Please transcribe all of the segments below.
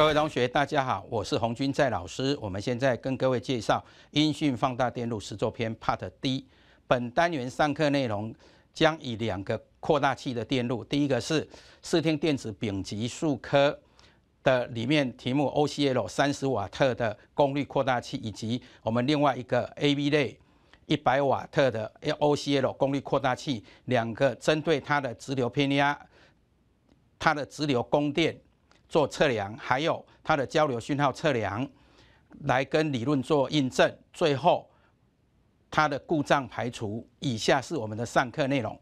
各位同学，大家好，我是洪军在老师。我们现在跟各位介绍音讯放大电路实作篇 Part D。本单元上课内容将以两个扩大器的电路，第一个是视听电子丙级数科的里面题目 OCL 三十瓦特的功率扩大器，以及我们另外一个 A B 类一百瓦特的 OCL 功率扩大器，两个针对它的直流偏压、它的直流供电。做测量，还有它的交流讯号测量，来跟理论做印证。最后，它的故障排除。以下是我们的上课内容，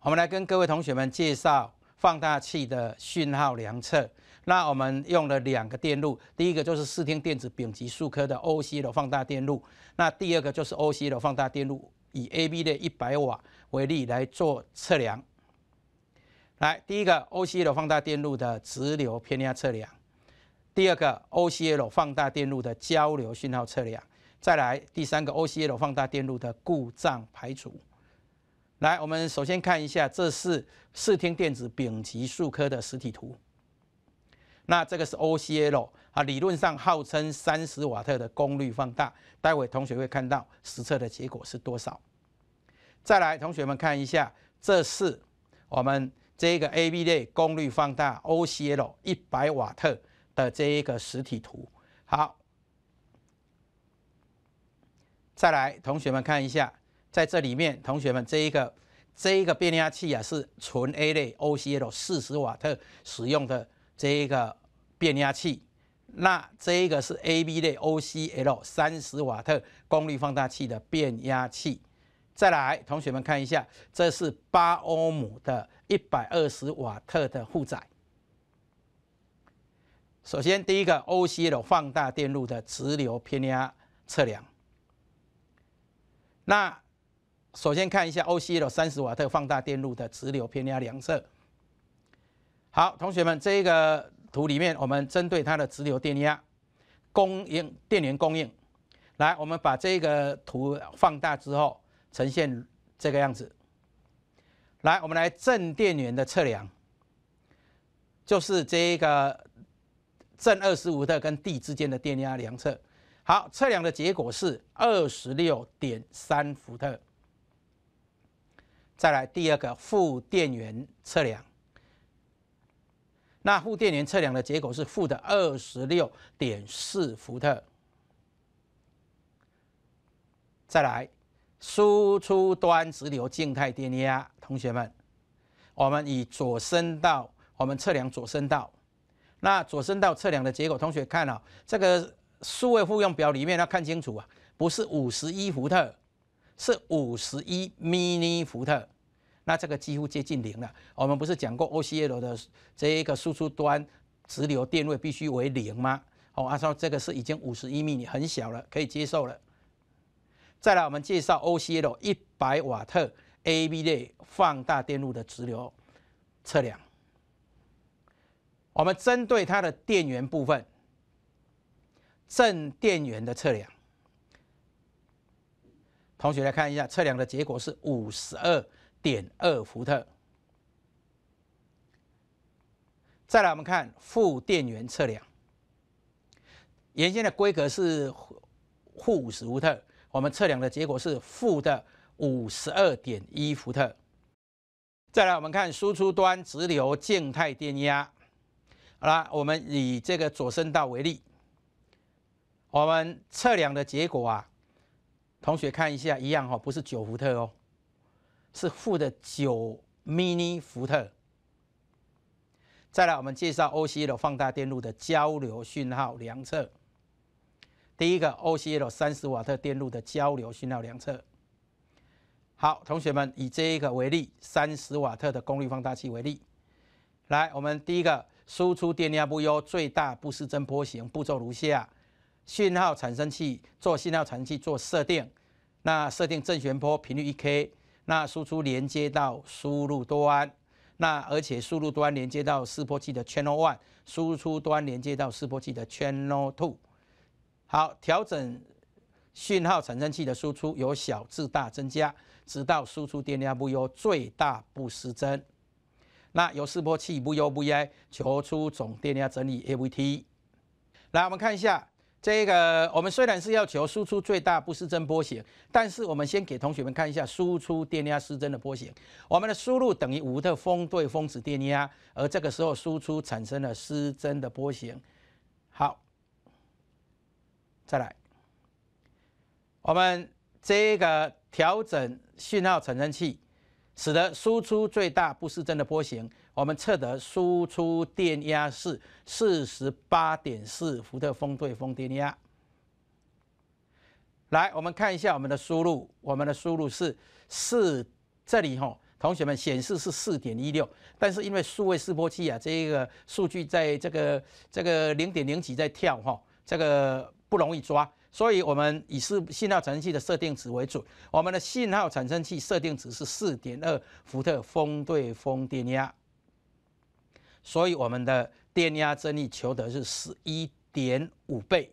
我们来跟各位同学们介绍放大器的讯号量测。那我们用了两个电路，第一个就是视听电子丙级数科的 OCL 放大电路，那第二个就是 OCL 放大电路，以 AB 的一百瓦为例来做测量。来，第一个 OCL 放大电路的直流偏压测量；第二个 OCL 放大电路的交流讯号测量；再来第三个 OCL 放大电路的故障排除。来，我们首先看一下，这是视听电子丙级数科的实体图。那这个是 OCL 啊，理论上号称三十瓦特的功率放大，待会同学会看到实测的结果是多少。再来，同学们看一下，这是我们。这个 A B 类功率放大 O C L 一百瓦特的这一个实体图。好，再来，同学们看一下，在这里面，同学们这一个这一个变压器啊是纯 A 类 O C L 四十瓦特使用的这一个变压器。那这一个是 A B 类 O C L 三十瓦特功率放大器的变压器。再来，同学们看一下，这是八欧姆的。一百二十瓦特的负载。首先，第一个 OCL 放大电路的直流偏压测量。那首先看一下 OCL 三十瓦特放大电路的直流偏压量测。好，同学们，这一个图里面，我们针对它的直流电压供应电源供应。来，我们把这个图放大之后，呈现这个样子。来，我们来正电源的测量，就是这个正二十五特跟地之间的电压量测。好，测量的结果是二十六点三伏特。再来第二个负电源测量，那负电源测量的结果是负的二十六点四伏特。再来。输出端直流静态电压，同学们，我们以左声道，我们测量左声道，那左声道测量的结果，同学看啊，这个数位复用表里面要看清楚啊，不是五十一伏特，是五十一 mini 伏特，那这个几乎接近零了。我们不是讲过 OCL 的这一个输出端直流电位必须为零吗？哦，阿超这个是已经五十一 n i 很小了，可以接受了。再来，我们介绍 OCL 一百瓦特 AB 类放大电路的直流测量。我们针对它的电源部分，正电源的测量，同学来看一下测量的结果是五十二点二伏特。再来，我们看负电源测量，原先的规格是负五十伏特。我们测量的结果是负的五十二点一伏特。再来，我们看输出端直流静态电压。好了，我们以这个左声道为例，我们测量的结果啊，同学看一下，一样哈，不是九伏特哦，是负的九微伏特。再来，我们介绍 OCL 放大电路的交流讯号量测。第一个 OCL 三十瓦特电路的交流讯号量测。好，同学们以这一个为例，三十瓦特的功率放大器为例。来，我们第一个输出电压不优，最大不失真波形步骤如下：讯号产生器做信号产生器做设定，那设定正弦波频率一 K，那输出连接到输入端，那而且输入端连接到示波器的 Channel One，输出端连接到示波器的 Channel Two。好，调整讯号产生器的输出由小至大增加，直到输出电压不忧最大不失真。那由示波器不忧不哀求出总电压整理 AVT。来，我们看一下这个，我们虽然是要求输出最大不失真波形，但是我们先给同学们看一下输出电压失真的波形。我们的输入等于五的特峰对峰值电压，而这个时候输出产生了失真的波形。好。再来，我们这个调整讯号产生器，使得输出最大不失真的波形。我们测得输出电压是四十八点四伏特峰对峰电压。来，我们看一下我们的输入，我们的输入是四，这里哦。同学们显示是四点一六，但是因为数位示波器啊，这一个数据在这个这个零点零几在跳哈，这个。不容易抓，所以我们以是信号产生器的设定值为准。我们的信号产生器设定值是四点二伏特峰对峰电压，所以我们的电压增益求得是十一点五倍。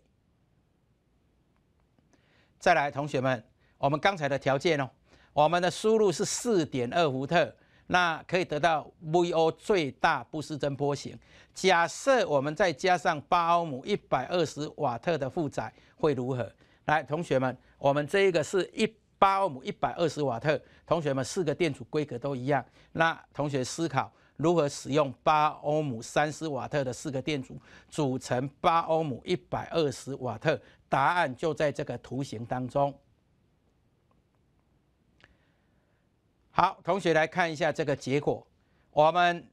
再来，同学们，我们刚才的条件哦，我们的输入是四点二伏特。那可以得到 Vo 最大不失真波形。假设我们再加上八欧姆一百二十瓦特的负载会如何？来，同学们，我们这一个是一八欧姆一百二十瓦特。同学们，四个电阻规格都一样。那同学思考如何使用八欧姆三十瓦特的四个电阻组成八欧姆一百二十瓦特？答案就在这个图形当中。好，同学来看一下这个结果。我们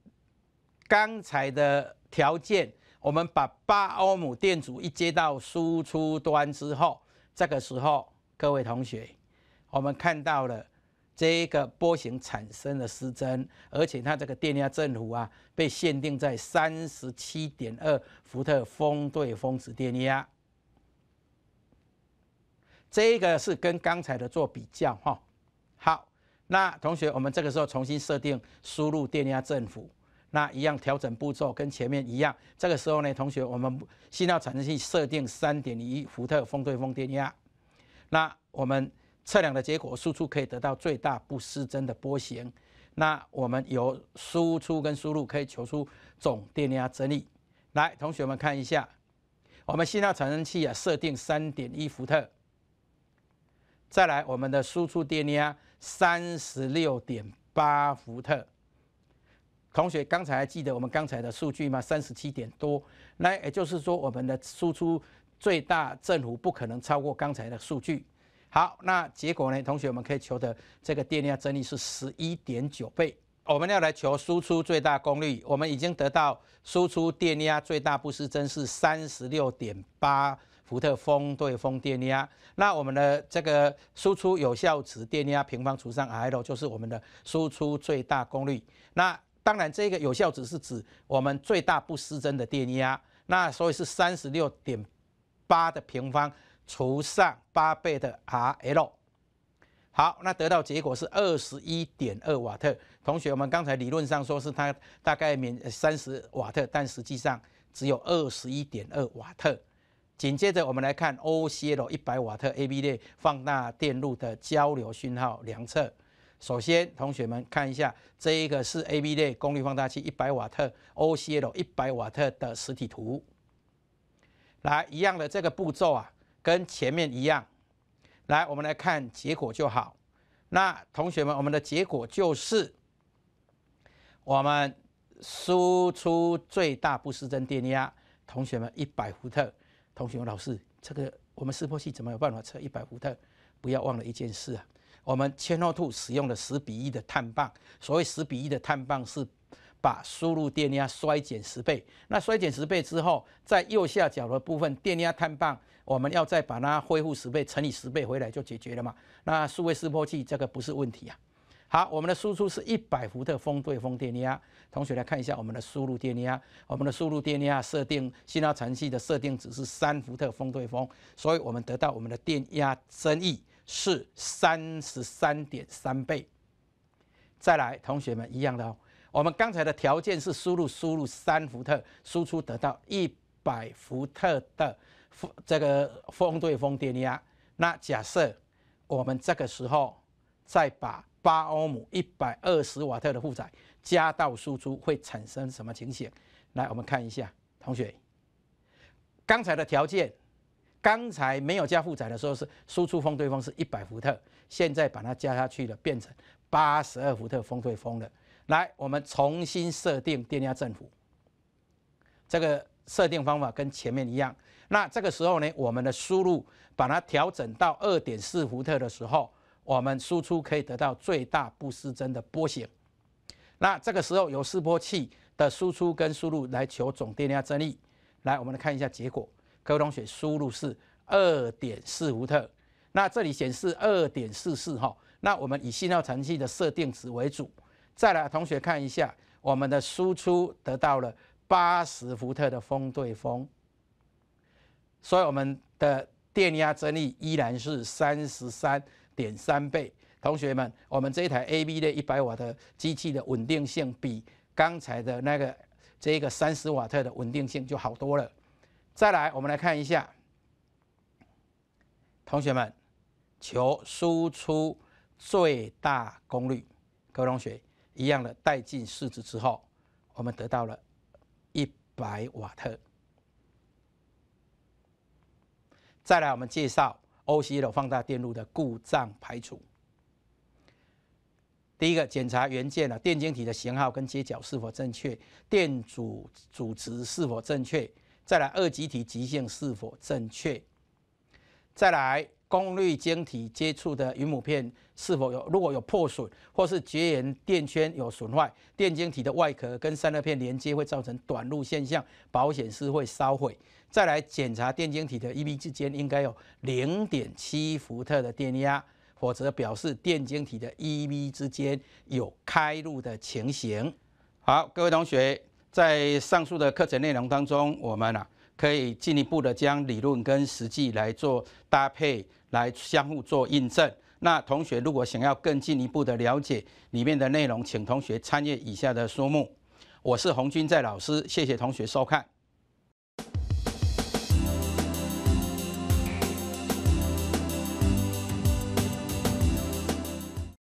刚才的条件，我们把八欧姆电阻一接到输出端之后，这个时候，各位同学，我们看到了这个波形产生了失真，而且它这个电压振幅啊，被限定在三十七点二伏特峰对峰值电压。这个是跟刚才的做比较，哈。那同学，我们这个时候重新设定输入电压振幅，那一样调整步骤跟前面一样。这个时候呢，同学，我们信号产生器设定三点一伏特峰对峰电压。那我们测量的结果输出可以得到最大不失真的波形。那我们由输出跟输入可以求出总电压增理。来，同学们看一下，我们信号产生器啊设定三点一伏特。再来，我们的输出电压。三十六点八伏特，同学，刚才还记得我们刚才的数据吗？三十七点多，那也就是说，我们的输出最大振幅不可能超过刚才的数据。好，那结果呢？同学我们可以求得这个电压增益是十一点九倍。我们要来求输出最大功率，我们已经得到输出电压最大不失真是三十六点八。福特峰对峰电压，那我们的这个输出有效值电压平方除上 R L 就是我们的输出最大功率。那当然，这个有效值是指我们最大不失真的电压。那所以是三十六点八的平方除上八倍的 R L。好，那得到结果是二十一点二瓦特。同学，我们刚才理论上说是它大概免三十瓦特，但实际上只有二十一点二瓦特。紧接着，我们来看 OCL 一百瓦特 AB 类放大电路的交流讯号量测。首先，同学们看一下这一个是 AB 类功率放大器一百瓦特 OCL 一百瓦特的实体图。来，一样的这个步骤啊，跟前面一样。来，我们来看结果就好。那同学们，我们的结果就是我们输出最大不失真电压，同学们一百伏特。同学们、老师，这个我们示波器怎么有办法测一百伏特？不要忘了一件事啊，我们千诺兔使用了十比一的碳棒。所谓十比一的碳棒是把输入电压衰减十倍。那衰减十倍之后，在右下角的部分电压碳棒，我们要再把它恢复十倍，乘以十倍回来就解决了嘛。那数位示波器这个不是问题啊。好，我们的输出是一百伏特峰对峰电压。同学来看一下我们的输入电压，我们的输入电压设定信号程序的设定值是三伏特峰对峰，所以我们得到我们的电压增益是三十三点三倍。再来，同学们一样的哦。我们刚才的条件是输入输入三伏特，输出得到一百伏特的这个峰对峰电压。那假设我们这个时候再把八欧姆、一百二十瓦特的负载加到输出会产生什么情形？来，我们看一下，同学，刚才的条件，刚才没有加负载的时候是输出风对风是一百伏特，现在把它加下去了，变成八十二伏特风对风了。来，我们重新设定电压振幅，这个设定方法跟前面一样。那这个时候呢，我们的输入把它调整到二点四伏特的时候。我们输出可以得到最大不失真的波形，那这个时候有示波器的输出跟输入来求总电压增益。来，我们来看一下结果。各位同学，输入是二点四伏特，那这里显示二点四四哈。那我们以信号程器的设定值为主。再来，同学看一下我们的输出得到了八十伏特的峰对峰，所以我们的电压增益依然是三十三。点三倍，同学们，我们这一台 A B 的一百瓦的机器的稳定性比刚才的那个这个三十瓦特的稳定性就好多了。再来，我们来看一下，同学们，求输出最大功率。各位同学，一样的带进式子之后，我们得到了一百瓦特。再来，我们介绍。OCL 放大电路的故障排除。第一个，检查元件啊，电晶体的型号跟接角是否正确，电阻阻值是否正确，再来二极体极性是否正确，再来。功率晶体接触的云母片是否有如果有破损，或是绝缘垫圈有损坏，电晶体的外壳跟散热片连接会造成短路现象，保险丝会烧毁。再来检查电晶体的 E、B 之间应该有0.7伏特的电压，否则表示电晶体的 E、B 之间有开路的情形。好，各位同学，在上述的课程内容当中，我们啊。可以进一步的将理论跟实际来做搭配，来相互做印证。那同学如果想要更进一步的了解里面的内容，请同学参阅以下的书目。我是洪军在老师，谢谢同学收看。